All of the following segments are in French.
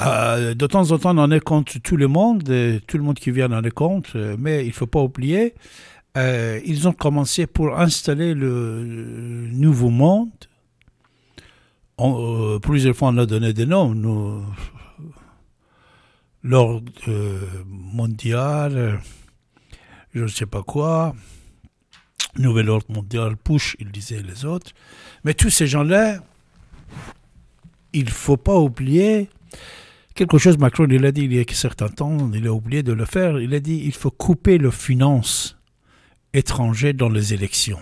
Euh, de temps en temps, on en est contre tout le monde, tout le monde qui vient en est contre, euh, mais il ne faut pas oublier, euh, ils ont commencé pour installer le, nouveau monde. plusieurs fois, on a donné des noms. l'ordre mondial, je ne sais pas quoi, nouvel ordre mondial, push, ils disaient les autres. Mais tous ces gens-là, il ne faut pas oublier quelque chose, Macron, il a dit il y a un certain temps, il a oublié de le faire, il a dit il faut couper le finance étranger dans les élections.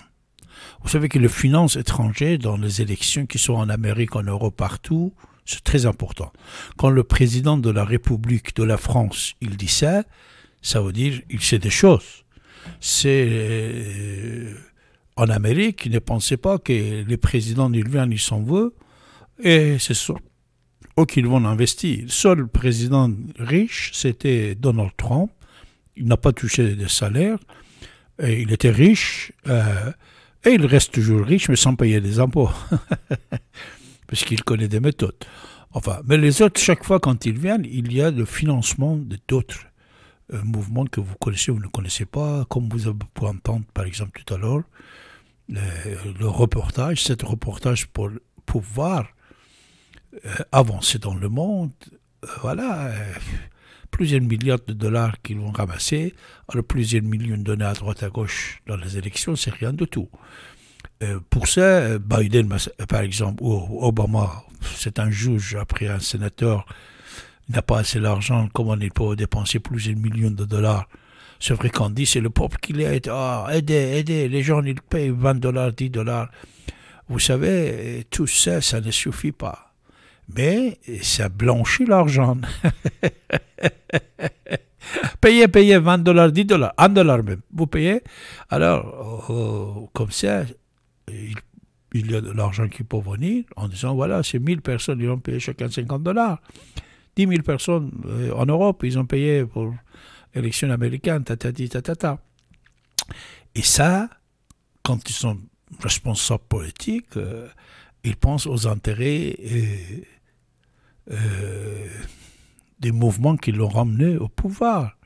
Vous savez que le finance étranger dans les élections, qui sont en Amérique, en Europe, partout, c'est très important. Quand le président de la République de la France, il dit ça, ça veut dire il sait des choses. C'est euh, en Amérique, il ne pensait pas que les présidents viennent, ils s'en veulent. Et c'est Oh, qu'ils vont investir. Le seul président riche, c'était Donald Trump. Il n'a pas touché de salaire. Et il était riche. Euh, et il reste toujours riche, mais sans payer des impôts. Parce qu'il connaît des méthodes. Enfin, mais les autres, chaque fois quand ils viennent, il y a le financement d'autres euh, mouvements que vous connaissez ou ne connaissez pas, comme vous avez pu entendre par exemple tout à l'heure, le, euh, le, reportage, cet reportage pour pouvoir euh, avancer dans le monde, euh, voilà, euh, plusieurs milliards de dollars qu'ils vont ramasser, alors plusieurs millions donnés à droite à gauche dans les élections, c'est rien de tout. pour ça, Biden, bah, par exemple, ou Obama, c'est un juge, après un sénateur, n'a pas assez d'argent, comment il peut dépenser plusieurs millions de dollars C'est vrai qu'on dit, c'est le peuple qui l'aide. été ah, aidez, aidez, les gens, ils payent 20 dollars, 10 dollars. Vous savez, tout ça, ça ne suffit pas mais ben, ça blanchit l'argent. payez, payez 20 dollars, 10 dollars, 1 dollar même. Vous payez. Alors, oh, oh, comme ça, il, y a de l'argent qui peut venir en disant voilà, c'est 1000 personnes, ils ont payé chacun 50 dollars. 10 000 personnes euh, en Europe, ils ont payé pour l'élection américaine, tatati, tatata. Et ça, quand ils sont responsables politiques, euh, ils pensent aux intérêts. Euh, euh, des mouvements qui l'ont ramené au pouvoir.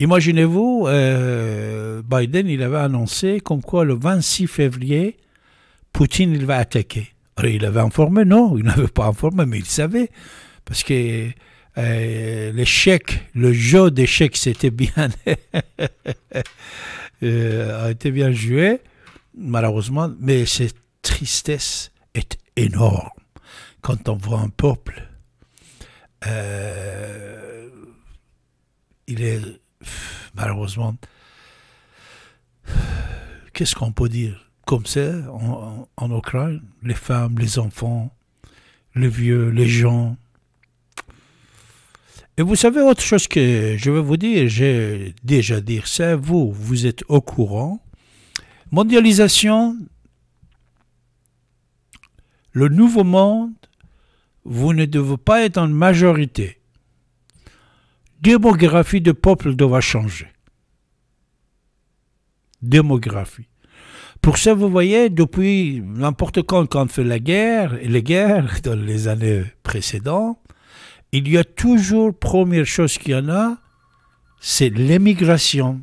Imaginez-vous, euh, Biden, il avait annoncé comme quoi le 26 février, Poutine, il va attaquer. Alors, il avait informé, non, il n'avait pas informé, mais il savait. Parce que euh, l'échec, le jeu d'échecs, c'était bien, a été bien joué, malheureusement, mais cette tristesse est énorme quand on voit un peuple euh, il est malheureusement. Qu'est-ce qu'on peut dire Comme ça, en, en, Ukraine, les femmes, les enfants, les vieux, les gens. Et vous savez, autre chose que je vais vous dire, j'ai déjà dit ça, vous, vous êtes au courant. Mondialisation, le nouveau monde vous ne devez pas être en majorité. Démographie du peuple doit changer. Démographie. Pour ça, vous voyez, depuis n'importe quand, quand on fait la guerre, et les guerres dans les années précédentes, il y a toujours, première chose qu'il y en a, c'est l'émigration.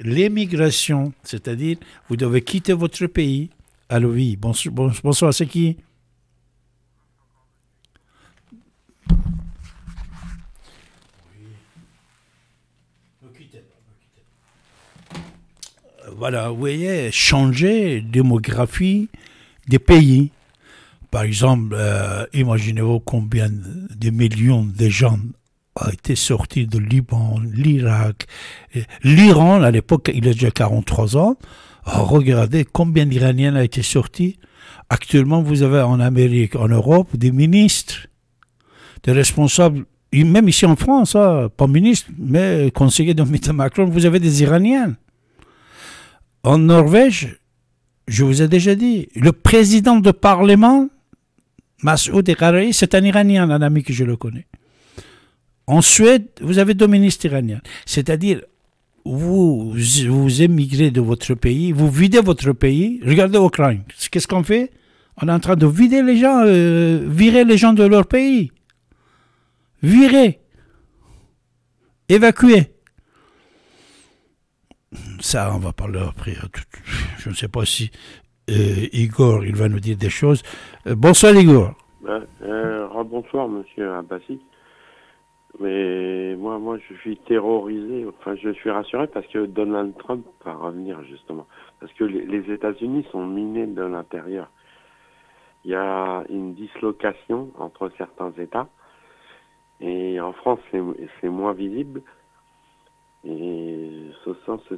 L'émigration, c'est-à-dire, vous devez quitter votre pays. Allô, oui, bonsoir, bonsoir à ceux qui voilà, vous voyez, changer démographie des pays. Par exemple, euh, imaginez-vous combien de millions de gens ont été sortis de Liban, l'Irak, l'Iran, à l'époque, il a déjà 43 ans. Oh, regardez combien d'Iraniens ont été sortis. Actuellement, vous avez en Amérique, en Europe, des ministres, des responsables, même ici en France, hein, pas ministre, mais conseiller de Macron, vous avez des Iraniens en Norvège, je vous ai déjà dit, le président de parlement, Masoud Ekarei, c'est un Iranien, un ami que je le connais. En Suède, vous avez deux ministres iraniens. C'est-à-dire, vous, vous émigrez de votre pays, vous videz votre pays. Regardez l'Ukraine. Qu'est-ce qu'on fait On est en train de vider les gens, euh, virer les gens de leur pays. Virer. Évacuer ça, on va parler après. Hein, je ne sais pas si euh, Igor, il va nous dire des choses. Euh, bonsoir, Igor. Bah, euh, ah, bonsoir, monsieur Abbassi. Mais moi, moi, je suis terrorisé. Enfin, je suis rassuré parce que Donald Trump va revenir justement. Parce que les, les États-Unis sont minés de l'intérieur. Il y a une dislocation entre certains États. Et en France, c'est moins visible. Et ce sens,